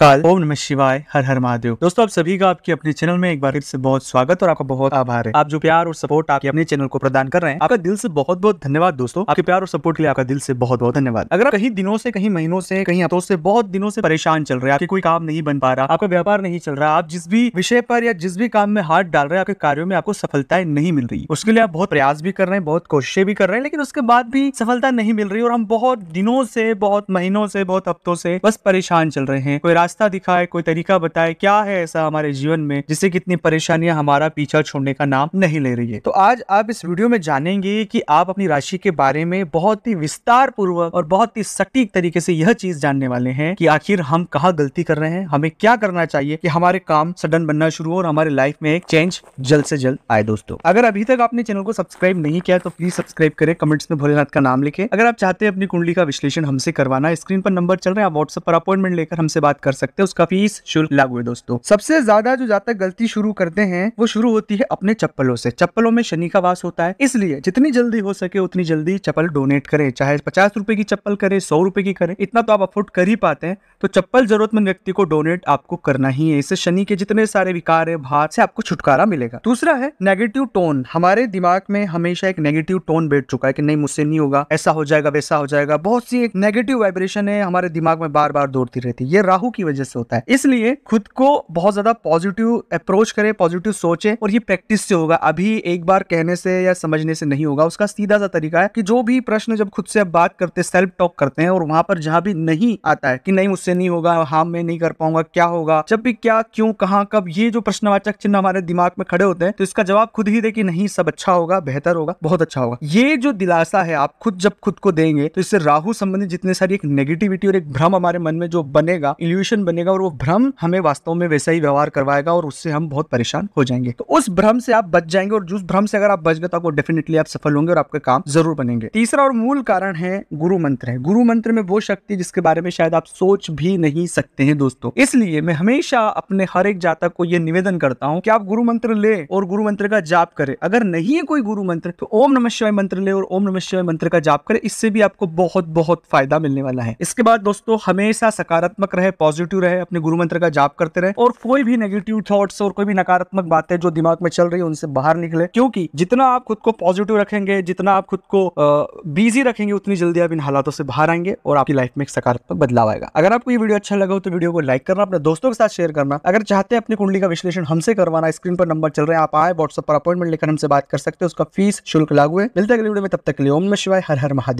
काल ओम नमः शिवाय हर हर महादेव दोस्तों आप सभी का आपके अपने चैनल में एक बार फिर से बहुत स्वागत और आपका बहुत आभार है आप जो प्यार और सपोर्ट आपके अपने चैनल को प्रदान कर रहे हैं आपका दिल से बहुत बहुत धन्यवाद दोस्तों आपके प्यार और सपोर्ट के लिए आपका दिल से बहुत बहुत धन्यवाद अगर आप कहीं दिनों से कहीं महीनों से कहीं हफ्तों से बहुत दिनों से परेशान चल रहे आपके कोई काम नहीं बन पा रहा आपका व्यापार नहीं चल रहा आप जिस भी विषय पर या जिस भी काम में हाथ डाल रहे हैं आपके कार्यो में आपको सफलताएं नहीं मिल रही उसके लिए आप बहुत प्रयास भी कर रहे हैं बहुत कोशिशें भी कर रहे हैं लेकिन उसके बाद भी सफलता नहीं मिल रही और हम बहुत दिनों से बहुत महीनों से बहुत हफ्तों से बस परेशान चल रहे हैं कोई रास्ता दिखाए कोई तरीका बताए क्या है ऐसा हमारे जीवन में जिससे कितनी परेशानियां हमारा पीछा छोड़ने का नाम नहीं ले रही है तो आज आप इस वीडियो में जानेंगे कि आप अपनी राशि के बारे में बहुत ही विस्तार पूर्वक और बहुत ही सटीक तरीके से यह चीज जानने वाले हैं कि आखिर हम कहा गलती कर रहे हैं हमें क्या करना चाहिए कि हमारे काम सडन बनना शुरू हो और हमारे लाइफ में एक चेंज जल्द से जल्द आए दोस्तों अगर अभी तक आपने चैनल को सब्सक्राइब नहीं किया तो प्लीज सब्सक्राइब करें कमेंट्स में भोलेनाथ का नाम लिखे अगर आप चाहते हैं अपनी कुंडली का विश्लेषण हमसे करवाना स्क्रीन पर नंबर चल रहे हैं आप व्हाट्सएप पर अपॉइंटमेंट लेकर हमसे बात कर सकते हैं उसका फीस शुल्क लागू है दोस्तों सबसे ज्यादा जो जातक गलती शुरू करते हैं वो शुरू होती है अपने चप्पलों से चप्पलों में शनि का वास होता है इसलिए जितनी जल्दी हो सके उतनी जल्दी चप्पल डोनेट करें चाहे पचास रूपए की चप्पल करे सौ रूपए की करे इतना तो आप अफोर्ड कर ही पाते हैं तो चप्पल जरूरतमंद व्यक्ति को डोनेट आपको करना ही है इससे शनि के जितने सारे विकार है भार से आपको छुटकारा मिलेगा दूसरा है नेगेटिव टोन हमारे दिमाग में हमेशा एक नेगेटिव टोन बैठ चुका है कि नहीं मुझसे नहीं होगा ऐसा हो जाएगा वैसा हो जाएगा बहुत सी एक नेगेटिव वाइब्रेशन है हमारे दिमाग में बार बार दौड़ती रहती है ये राहू की वजह से होता है इसलिए खुद को बहुत ज्यादा पॉजिटिव अप्रोच करें पॉजिटिव सोचें और ये प्रैक्टिस से होगा अभी एक बार कहने से या समझने से नहीं होगा उसका सीधा सा तरीका है कि जो भी प्रश्न जब खुद से आप बात करते सेल्फ टॉक करते हैं और वहां पर जहां भी नहीं आता है कि नहीं मुझसे नहीं होगा हाँ मैं नहीं कर पाऊंगा क्या होगा जब भी क्या क्यों कहाँ कब ये जो प्रश्नवाचक चिन्ह हमारे दिमाग में खड़े होते हैं तो इसका जवाब खुद ही दे कि नहीं सब अच्छा होगा बेहतर होगा बहुत अच्छा होगा ये जो दिलासा है आप खुद जब खुद को देंगे तो इससे राहु संबंधित जितने सारी एक नेगेटिविटी और एक भ्रम हमारे मन में जो बनेगा इल्यूशन परसेप्शन बनेगा और वो भ्रम हमें वास्तव में वैसा ही व्यवहार करवाएगा और उससे हम बहुत परेशान हो जाएंगे तो उस भ्रम से आप बच जाएंगे और जिस भ्रम से अगर आप बच गए तो आपको डेफिनेटली आप सफल होंगे और आपके काम जरूर बनेंगे तीसरा और मूल कारण है गुरु मंत्र है गुरु मंत्र में वो शक्ति जिसके बारे में शायद आप सोच भी नहीं सकते हैं दोस्तों इसलिए मैं हमेशा अपने हर एक जातक को यह निवेदन करता हूँ कि आप गुरु मंत्र ले और गुरु मंत्र का जाप करे अगर नहीं है कोई गुरु मंत्र तो ओम नमः शिवाय मंत्र ले और ओम नमः शिवाय मंत्र का जाप करे इससे भी आपको बहुत बहुत फायदा मिलने वाला है इसके बाद दोस्तों हमेशा सकारात्मक रहे पॉजिटिव पॉजिटिव रहे अपने गुरु मंत्र का जाप करते रहे और कोई भी नेगेटिव थॉट्स और कोई भी नकारात्मक बातें जो दिमाग में चल रही है उनसे बाहर निकले क्योंकि जितना आप खुद को पॉजिटिव रखेंगे जितना आप खुद को बिजी रखेंगे उतनी जल्दी आप इन हालातों से बाहर आएंगे और आपकी लाइफ में एक सकारात्मक बदलाव आएगा अगर आपको ये वीडियो अच्छा लगा हो तो वीडियो को लाइक करना अपने दोस्तों के साथ शेयर करना अगर चाहते हैं अपनी कुंडली का विश्लेषण हमसे करवाना स्क्रीन पर नंबर चल रहे हैं आप आए व्हाट्सएप पर अपॉइंटमेंट लेकर हमसे बात कर सकते हैं उसका फीस शुल्क लागू है मिलते अगले वीडियो में तब तक लिए ओम में शिवाय हर हर महादेव